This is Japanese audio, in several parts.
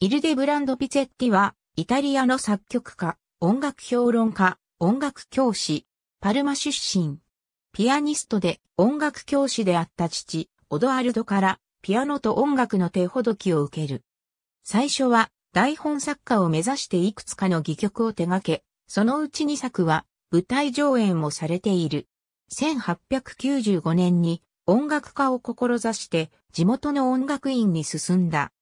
イルデブランド・ピツェッティは、イタリアの作曲家、音楽評論家、音楽教師、パルマ出身。ピアニストで音楽教師であった父、オドアルドからピアノと音楽の手ほどきを受ける。最初は台本作家を目指していくつかの戯曲を手掛け、そのうち2作は舞台上演もされている。1895年に音楽家を志して地元の音楽院に進んだ。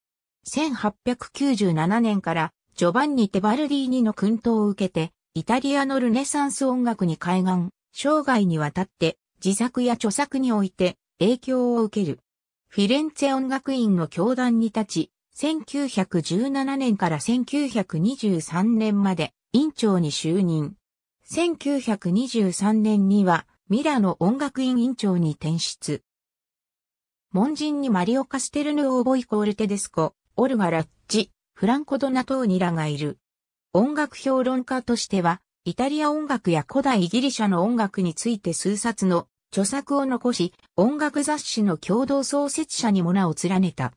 1897年からジョバンニ・テバルディーニの訓導を受けて、イタリアのルネサンス音楽に開眼、生涯にわたって自作や著作において影響を受ける。フィレンツェ音楽院の教団に立ち、1917年から1923年まで院長に就任。1923年にはミラノ音楽院院長に転出。門人にマリオ・カステルヌ・オーボイコール・テデスコ、オルガ・ラッチ、フランコ・ドナトーニらがいる。音楽評論家としては、イタリア音楽や古代ギリシャの音楽について数冊の著作を残し、音楽雑誌の共同創設者にも名を連ねた。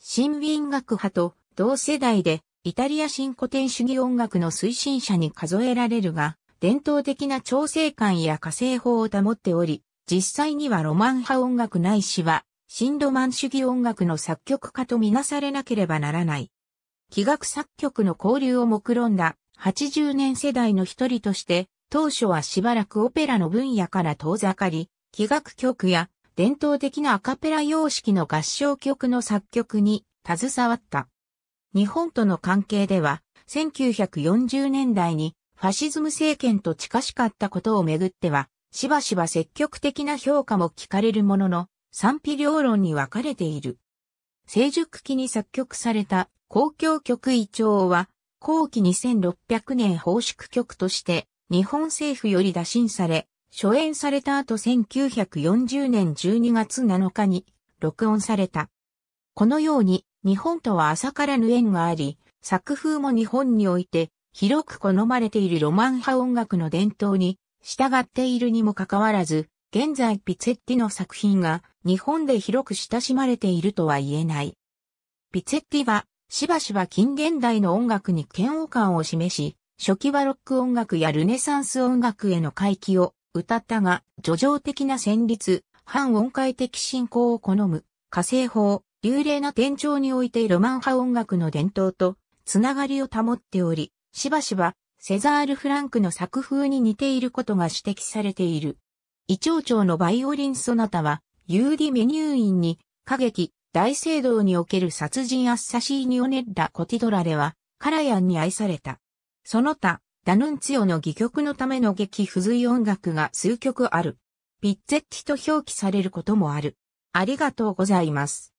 新民楽派と同世代で、イタリア新古典主義音楽の推進者に数えられるが、伝統的な調整感や火星法を保っており、実際にはロマン派音楽ないしは、シンドマン主義音楽の作曲家とみなされなければならない。器楽作曲の交流を目論んだ80年世代の一人として、当初はしばらくオペラの分野から遠ざかり、器楽曲や伝統的なアカペラ様式の合唱曲の作曲に携わった。日本との関係では、1940年代にファシズム政権と近しかったことをめぐっては、しばしば積極的な評価も聞かれるものの、賛否両論に分かれている。成熟期に作曲された公共曲委調は、後期2600年奉祝曲として日本政府より打診され、初演された後1940年12月7日に録音された。このように日本とは朝からぬ縁があり、作風も日本において広く好まれているロマン派音楽の伝統に従っているにもかかわらず、現在ピツェッティの作品が日本で広く親しまれているとは言えない。ピツェッティはしばしば近現代の音楽に嫌悪感を示し、初期はロック音楽やルネサンス音楽への回帰を歌ったが、叙情的な旋律、反音階的進行を好む、火星法、流麗な転調においてロマン派音楽の伝統とつながりを保っており、しばしばセザール・フランクの作風に似ていることが指摘されている。伊調町のバイオリンソナタは、ユーディ・メニューインに、歌劇、大聖堂における殺人アッサシーニオネッラ・コティドラレは、カラヤンに愛された。その他、ダヌンツィオの戯曲のための劇付随音楽が数曲ある。ピッツェッティと表記されることもある。ありがとうございます。